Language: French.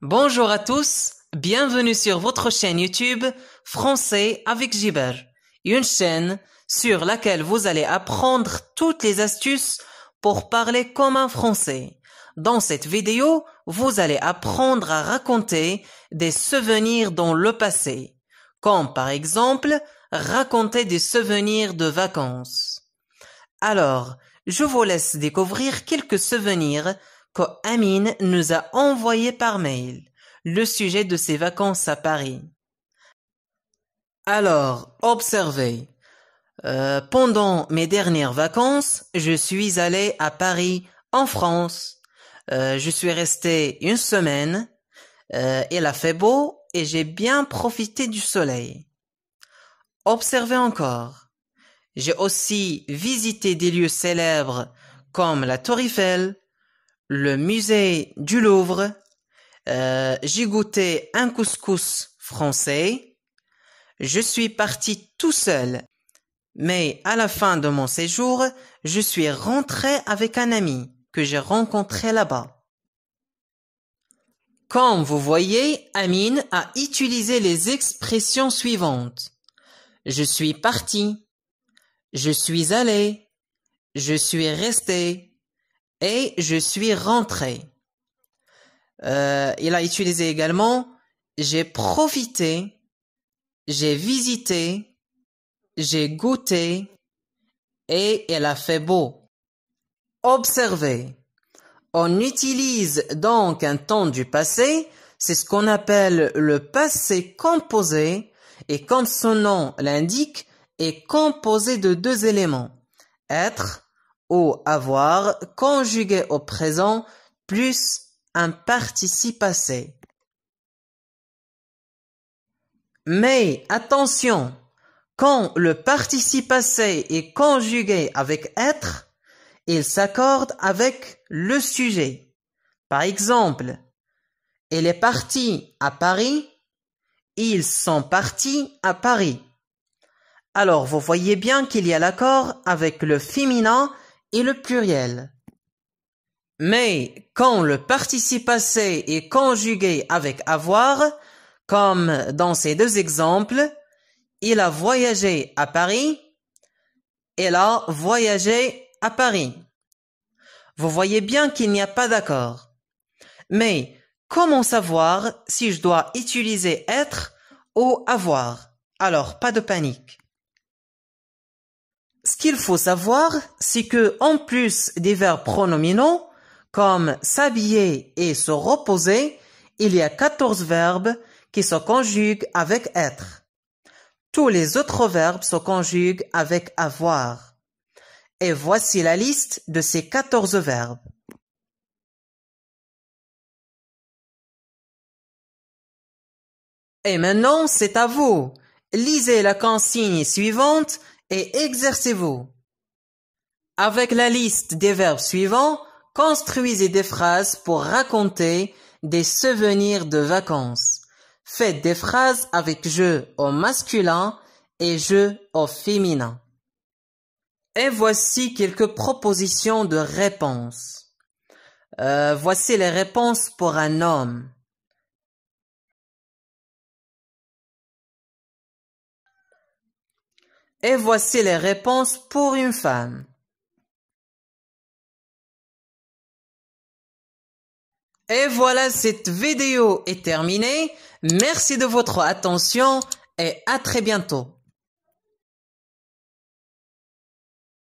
Bonjour à tous, bienvenue sur votre chaîne YouTube Français avec Gibber, une chaîne sur laquelle vous allez apprendre toutes les astuces pour parler comme un Français. Dans cette vidéo, vous allez apprendre à raconter des souvenirs dans le passé, comme par exemple raconter des souvenirs de vacances. Alors, je vous laisse découvrir quelques souvenirs Amine nous a envoyé par mail le sujet de ses vacances à Paris. Alors, observez. Euh, pendant mes dernières vacances, je suis allé à Paris, en France. Euh, je suis resté une semaine. Euh, il a fait beau et j'ai bien profité du soleil. Observez encore. J'ai aussi visité des lieux célèbres comme la Tour Eiffel, le musée du Louvre, euh, j'ai goûté un couscous français, je suis parti tout seul, mais à la fin de mon séjour, je suis rentré avec un ami que j'ai rencontré là-bas. Comme vous voyez, Amine a utilisé les expressions suivantes. Je suis parti. Je suis allé. Je suis resté et je suis rentré. Euh, il a utilisé également j'ai profité, j'ai visité, j'ai goûté et il a fait beau. Observez. On utilise donc un temps du passé, c'est ce qu'on appelle le passé composé et comme son nom l'indique, est composé de deux éléments, être au avoir conjugué au présent plus un participe passé. Mais attention, quand le participe passé est conjugué avec être, il s'accorde avec le sujet. Par exemple, il est parti à Paris, ils sont partis à Paris. Alors vous voyez bien qu'il y a l'accord avec le féminin et le pluriel. Mais quand le participe passé est conjugué avec avoir, comme dans ces deux exemples, il a voyagé à Paris, elle a voyagé à Paris. Vous voyez bien qu'il n'y a pas d'accord. Mais comment savoir si je dois utiliser être ou avoir Alors, pas de panique ce qu'il faut savoir, c'est que en plus des verbes pronominaux comme s'habiller et se reposer, il y a 14 verbes qui se conjuguent avec être. Tous les autres verbes se conjuguent avec avoir. Et voici la liste de ces 14 verbes. Et maintenant, c'est à vous. Lisez la consigne suivante et exercez-vous. Avec la liste des verbes suivants, construisez des phrases pour raconter des souvenirs de vacances. Faites des phrases avec je au masculin et je au féminin. Et voici quelques propositions de réponses. Euh, voici les réponses pour un homme. Et voici les réponses pour une femme. Et voilà, cette vidéo est terminée. Merci de votre attention et à très bientôt.